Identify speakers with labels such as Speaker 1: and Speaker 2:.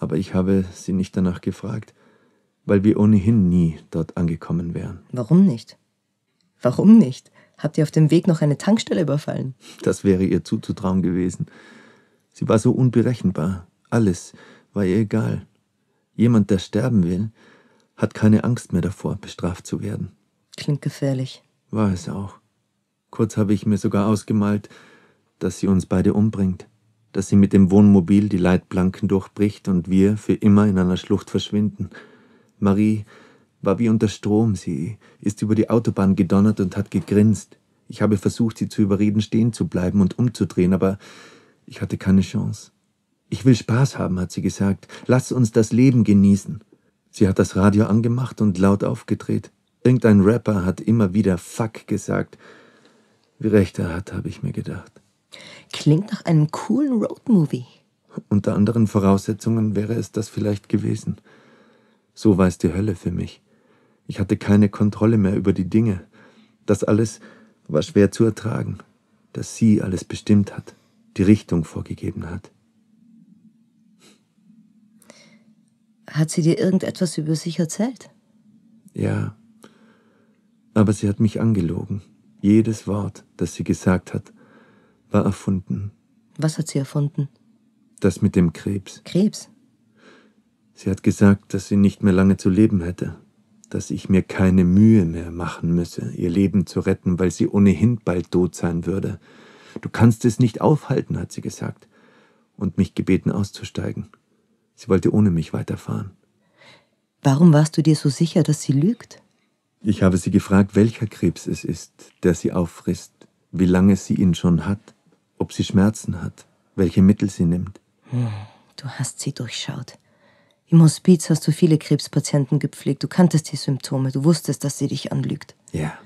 Speaker 1: aber ich habe sie nicht danach gefragt, weil wir ohnehin nie dort angekommen wären.
Speaker 2: Warum nicht?
Speaker 1: Warum nicht?
Speaker 2: Habt ihr auf dem Weg noch eine Tankstelle überfallen?
Speaker 1: Das wäre ihr zuzutrauen gewesen. Sie war so unberechenbar. Alles war ihr egal. Jemand, der sterben will, hat keine Angst mehr davor, bestraft zu werden.
Speaker 2: Klingt gefährlich.
Speaker 1: War es auch. Kurz habe ich mir sogar ausgemalt, dass sie uns beide umbringt dass sie mit dem Wohnmobil die Leitplanken durchbricht und wir für immer in einer Schlucht verschwinden. Marie war wie unter Strom, sie ist über die Autobahn gedonnert und hat gegrinst. Ich habe versucht, sie zu überreden, stehen zu bleiben und umzudrehen, aber ich hatte keine Chance. Ich will Spaß haben, hat sie gesagt. Lass uns das Leben genießen. Sie hat das Radio angemacht und laut aufgedreht. Irgendein Rapper hat immer wieder Fuck gesagt. Wie recht er hat, habe ich mir gedacht. Klingt nach einem coolen
Speaker 2: Roadmovie.
Speaker 1: Unter anderen Voraussetzungen wäre es das vielleicht gewesen. So war es die Hölle für mich. Ich hatte keine Kontrolle mehr über die Dinge. Das alles war schwer zu ertragen, dass sie alles bestimmt hat, die Richtung vorgegeben hat.
Speaker 2: Hat sie dir irgendetwas über sich erzählt?
Speaker 1: Ja, aber sie hat mich angelogen. Jedes Wort, das sie gesagt hat, war erfunden.
Speaker 2: Was hat sie erfunden?
Speaker 1: Das mit dem Krebs. Krebs? Sie hat gesagt, dass sie nicht mehr lange zu leben hätte, dass ich mir keine Mühe mehr machen müsse, ihr Leben zu retten, weil sie ohnehin bald tot sein würde. Du kannst es nicht aufhalten, hat sie gesagt, und mich gebeten auszusteigen. Sie wollte ohne mich weiterfahren.
Speaker 2: Warum warst du dir so sicher, dass sie lügt?
Speaker 1: Ich habe sie gefragt, welcher Krebs es ist, der sie auffrisst, wie lange sie ihn schon hat ob sie Schmerzen hat, welche Mittel sie nimmt.
Speaker 2: du hast sie durchschaut. Im Hospiz hast du viele Krebspatienten gepflegt. Du kanntest die Symptome. Du wusstest, dass sie dich anlügt.
Speaker 1: Ja.